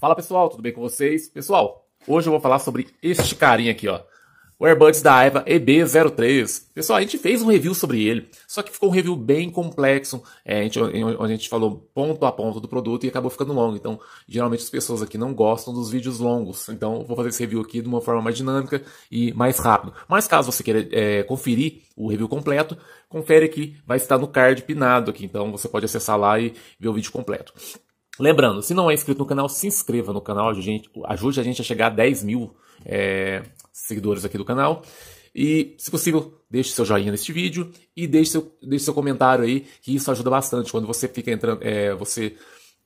Fala pessoal, tudo bem com vocês? Pessoal, hoje eu vou falar sobre este carinha aqui, ó. O Airbuds da Aiva EB03. Pessoal, a gente fez um review sobre ele, só que ficou um review bem complexo, é, a gente, onde a gente falou ponto a ponto do produto e acabou ficando longo. Então, geralmente as pessoas aqui não gostam dos vídeos longos. Então, vou fazer esse review aqui de uma forma mais dinâmica e mais rápido. Mas caso você queira é, conferir o review completo, confere aqui, vai estar no card pinado aqui. Então, você pode acessar lá e ver o vídeo completo. Lembrando, se não é inscrito no canal, se inscreva no canal, ajude a gente a chegar a 10 mil é, seguidores aqui do canal. E, se possível, deixe seu joinha neste vídeo e deixe seu, deixe seu comentário aí, que isso ajuda bastante. Quando você fica entrando, é, você,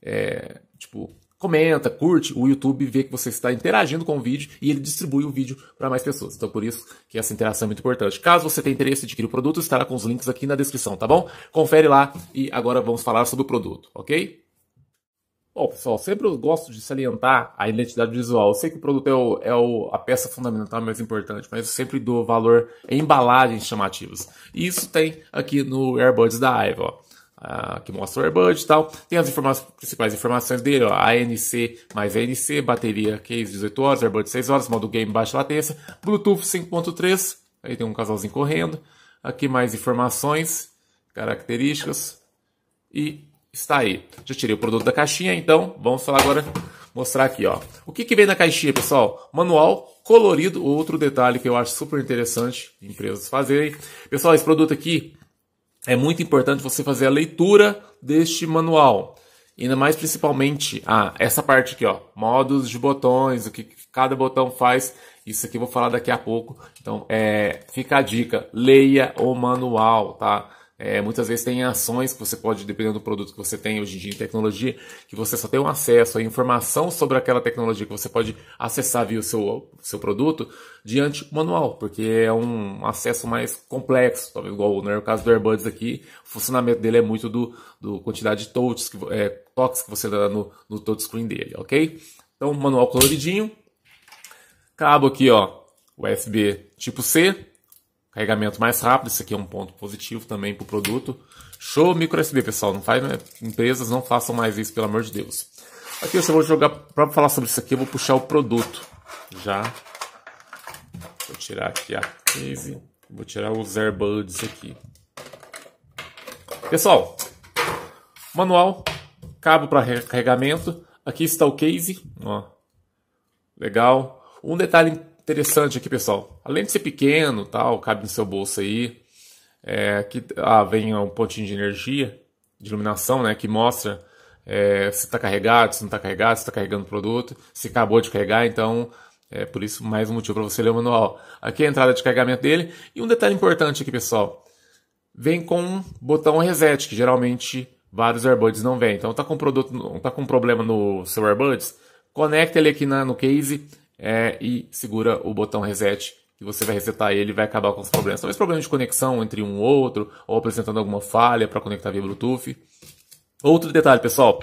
é, tipo, comenta, curte, o YouTube vê que você está interagindo com o vídeo e ele distribui o vídeo para mais pessoas. Então, por isso que essa interação é muito importante. Caso você tenha interesse em adquirir o produto, estará com os links aqui na descrição, tá bom? Confere lá e agora vamos falar sobre o produto, ok? Bom, pessoal, sempre eu gosto de salientar a identidade visual. Eu sei que o produto é, o, é o, a peça fundamental mais importante, mas eu sempre dou valor em embalagens chamativas. E isso tem aqui no Airbuds da Aiva, ó. Ah, que mostra o Airbud e tal. Tem as principais informações dele, ó, ANC mais ANC, bateria case 18 horas, Airbud 6 horas, modo game baixa latência, Bluetooth 5.3, aí tem um casalzinho correndo. Aqui mais informações, características e está aí. Já tirei o produto da caixinha, então vamos falar agora, mostrar aqui, ó. O que, que vem na caixinha, pessoal? Manual colorido, outro detalhe que eu acho super interessante empresas fazerem. Pessoal, esse produto aqui é muito importante você fazer a leitura deste manual. Ainda mais principalmente ah, essa parte aqui, ó, modos de botões, o que cada botão faz. Isso aqui eu vou falar daqui a pouco. Então, é, fica a dica, leia o manual, tá? É, muitas vezes tem ações que você pode, dependendo do produto que você tem hoje em dia em tecnologia, que você só tem um acesso à informação sobre aquela tecnologia que você pode acessar via o seu, seu produto diante do manual, porque é um acesso mais complexo, talvez igual né, no caso do AirBuds aqui, o funcionamento dele é muito do, do quantidade de touches que, é, toques que você dá no, no touchscreen dele, ok? Então, manual coloridinho. Cabo aqui, ó, USB tipo C, Carregamento mais rápido, isso aqui é um ponto positivo também para o produto. Show micro USB, pessoal. Não faz, né? Empresas não façam mais isso, pelo amor de Deus. Aqui eu só vou jogar, para falar sobre isso aqui, eu vou puxar o produto. Já. Vou tirar aqui a case. Vou tirar os airbuds aqui. Pessoal, manual, cabo para carregamento. Aqui está o case. Ó. Legal. Um detalhe interessante aqui, pessoal. Além de ser pequeno, tal, cabe no seu bolso aí. É, aqui ah, vem um pontinho de energia, de iluminação, né, que mostra é, se está carregado, se não está carregado, se está carregando o produto, se acabou de carregar, então é por isso mais um motivo para você ler o manual. Aqui é a entrada de carregamento dele. E um detalhe importante aqui, pessoal. Vem com um botão reset, que geralmente vários AirBuds não vêm. Então tá com produto, tá com problema no seu AirBuds, conecta ele aqui na, no case, é, e segura o botão reset e você vai resetar ele e vai acabar com os problemas. Talvez problemas de conexão entre um ou outro, ou apresentando alguma falha para conectar via Bluetooth. Outro detalhe, pessoal.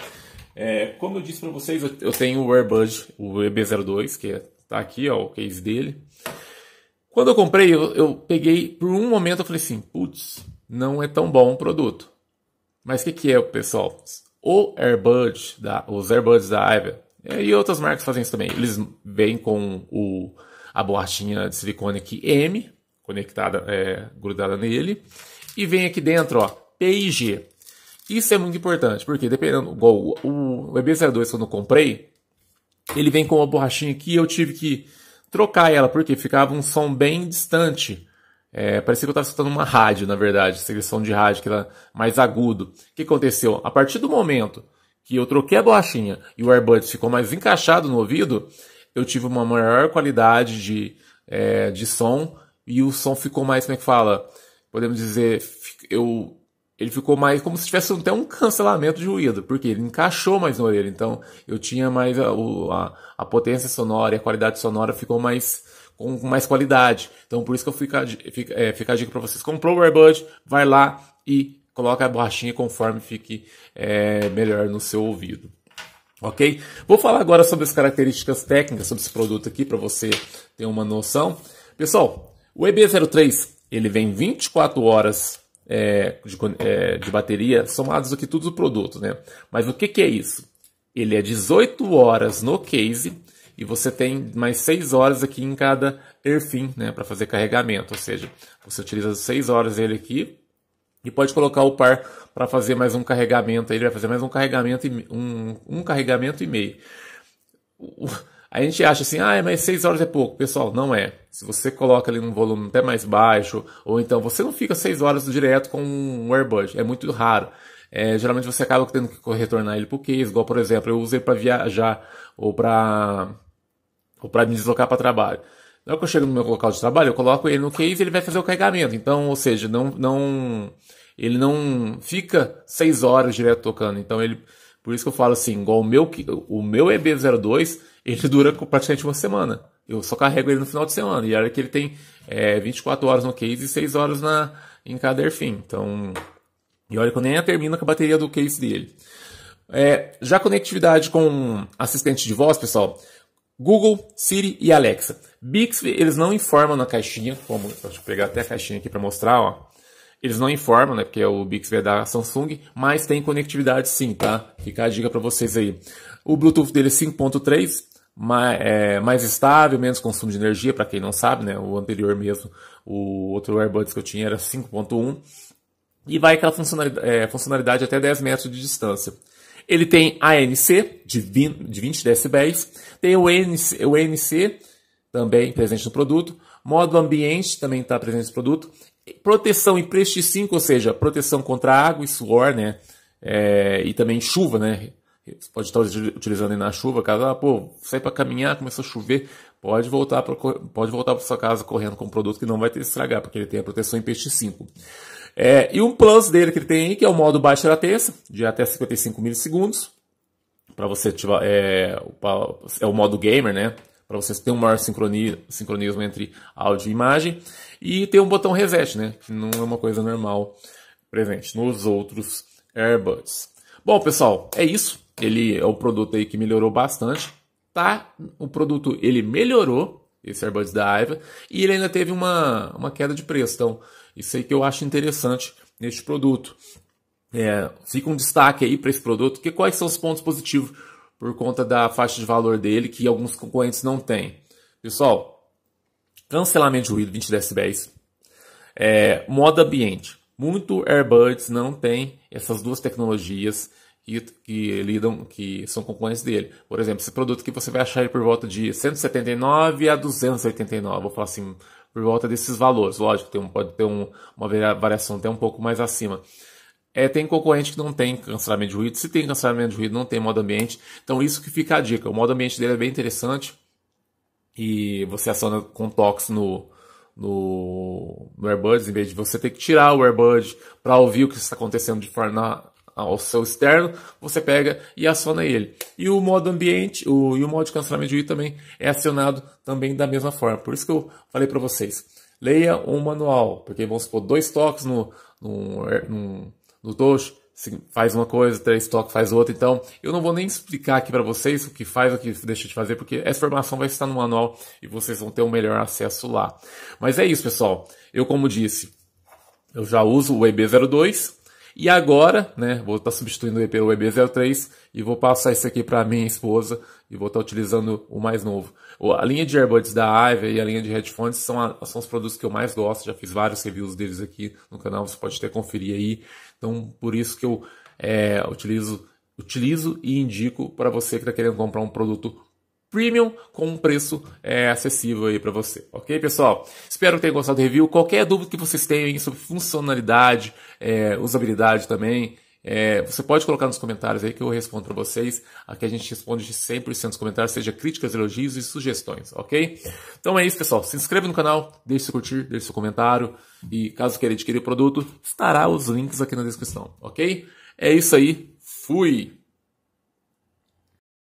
É, como eu disse para vocês, eu, eu tenho o AirBud, o EB02, que está é, aqui, ó, o case dele. Quando eu comprei, eu, eu peguei, por um momento eu falei assim, putz, não é tão bom o produto. Mas o que, que é, pessoal? O AirBud, da, os AirBuds da Apple, é, e outras marcas fazem isso também. Eles vêm com o, a borrachinha de silicone aqui M, conectada, é, grudada nele. E vem aqui dentro, ó, PIG. Isso é muito importante, porque dependendo, igual o, o EB02 que eu não comprei, ele vem com uma borrachinha aqui eu tive que trocar ela, porque ficava um som bem distante. É, parecia que eu estava escutando uma rádio, na verdade, aquele som de rádio que era mais agudo. O que aconteceu? A partir do momento que eu troquei a bolachinha e o Airbud ficou mais encaixado no ouvido, eu tive uma maior qualidade de, é, de som e o som ficou mais, como é que fala? Podemos dizer, eu, ele ficou mais como se tivesse até um cancelamento de ruído, porque ele encaixou mais na orelha, então eu tinha mais a, a, a potência sonora e a qualidade sonora ficou mais com mais qualidade. Então por isso que eu fico, fica, é, fica a dica para vocês. Comprou o AirBud, vai lá e coloca a borrachinha conforme fique é, melhor no seu ouvido. Ok? Vou falar agora sobre as características técnicas sobre esse produto aqui para você ter uma noção. Pessoal, o EB03 ele vem 24 horas é, de, é, de, bateria somados aqui todos os produtos, né? Mas o que, que é isso? Ele é 18 horas no case e você tem mais 6 horas aqui em cada airfin, né, para fazer carregamento, ou seja, você utiliza 6 horas ele aqui e pode colocar o par para fazer mais um carregamento. Ele vai fazer mais um carregamento e um, um carregamento e meio. A gente acha assim, ah, é, mas 6 horas é pouco. Pessoal, não é. Se você coloca ali num volume até mais baixo, ou então você não fica 6 horas direto com um airbud. É muito raro. É, geralmente você acaba tendo que retornar ele para o case, igual por exemplo, eu usei para viajar ou para ou para me deslocar para trabalho. Na hora que eu chego no meu local de trabalho, eu coloco ele no case e ele vai fazer o carregamento. Então, ou seja, não, não, ele não fica seis horas direto tocando. Então, ele, por isso que eu falo assim, igual o meu, o meu EB02, ele dura praticamente uma semana. Eu só carrego ele no final de semana. E a hora que ele tem é, 24 horas no case e 6 horas na, em cada Airfin. Então, e olha que eu nem termino com a bateria do case dele. É, já conectividade com assistente de voz, pessoal. Google, Siri e Alexa. Bixby, eles não informam na caixinha, como, deixa eu pegar até a caixinha aqui para mostrar, ó. Eles não informam, né, porque o Bixby é da Samsung, mas tem conectividade sim, tá? Fica a dica para vocês aí. O Bluetooth dele é 5.3, mais, é, mais estável, menos consumo de energia, para quem não sabe, né? O anterior mesmo, o outro AirBuds que eu tinha era 5.1. E vai aquela funcionalidade, é, funcionalidade até 10 metros de distância. Ele tem ANC de 20, de 20 decibéis, tem o NC, o também presente no produto, modo ambiente também está presente no produto, proteção em preste 5, ou seja, proteção contra água e suor, né? É, e também chuva, né? Você pode estar utilizando aí na chuva, caso, ah, pô, sai para caminhar, começou a chover, pode voltar para pode voltar para sua casa correndo com o produto que não vai te estragar, porque ele tem a proteção em peste 5. É, e um plus dele que ele tem aí, que é o modo baixa da de até 55 milissegundos. Para você ativar. É, é o modo gamer, né? Para você ter um maior sincronia, sincronismo entre áudio e imagem. E tem um botão reset, né? Que não é uma coisa normal presente nos outros AirBuds. Bom, pessoal, é isso. Ele é um produto aí que melhorou bastante. Tá? O produto ele melhorou esse AirBuds da Aiva, e ele ainda teve uma, uma queda de preço. Então, isso aí que eu acho interessante neste produto. É, fica um destaque aí para esse produto, que quais são os pontos positivos por conta da faixa de valor dele que alguns concorrentes não têm. Pessoal, cancelamento de ruído 20 decibéis, é, modo ambiente. Muito Airbuds não tem essas duas tecnologias que, que, lidam, que são concorrentes dele. Por exemplo, esse produto que você vai achar por volta de 179 a 289. Vou falar assim, por volta desses valores. Lógico, tem um, pode ter um, uma variação até um pouco mais acima. É, tem concorrente que não tem cancelamento de ruído. Se tem cancelamento de ruído, não tem modo ambiente. Então, isso que fica a dica. O modo ambiente dele é bem interessante. E você aciona com tox no, no, no AirBuds, em vez de você ter que tirar o AirBuds para ouvir o que está acontecendo de forma, ao seu externo, você pega e aciona ele. E o modo ambiente, o, e o modo de cancelamento de UI também é acionado também da mesma forma. Por isso que eu falei para vocês, leia um manual, porque vamos supor, dois toques no, no, no, no faz uma coisa, três toques faz outra. Então, eu não vou nem explicar aqui para vocês o que faz, o que deixa de fazer, porque essa informação vai estar no manual e vocês vão ter um melhor acesso lá. Mas é isso, pessoal. Eu, como disse, eu já uso o EB02, e agora, né, vou estar tá substituindo ele pelo EB03 e vou passar isso aqui para minha esposa e vou estar tá utilizando o mais novo. A linha de earbuds da Ivy e a linha de headphones são, a, são os produtos que eu mais gosto, já fiz vários reviews deles aqui no canal, você pode até conferir aí. Então, por isso que eu é, utilizo, utilizo e indico para você que está querendo comprar um produto premium com um preço é, acessível aí para você. Ok, pessoal? Espero que tenham gostado do review. Qualquer dúvida que vocês tenham sobre funcionalidade, é, usabilidade também, é, você pode colocar nos comentários aí que eu respondo para vocês. Aqui a gente responde de 100% dos comentários, seja críticas, elogios e sugestões, ok? Então é isso, pessoal. Se inscreva no canal, deixe seu curtir, deixe seu comentário. E caso queira adquirir o produto, estará os links aqui na descrição, ok? É isso aí. Fui!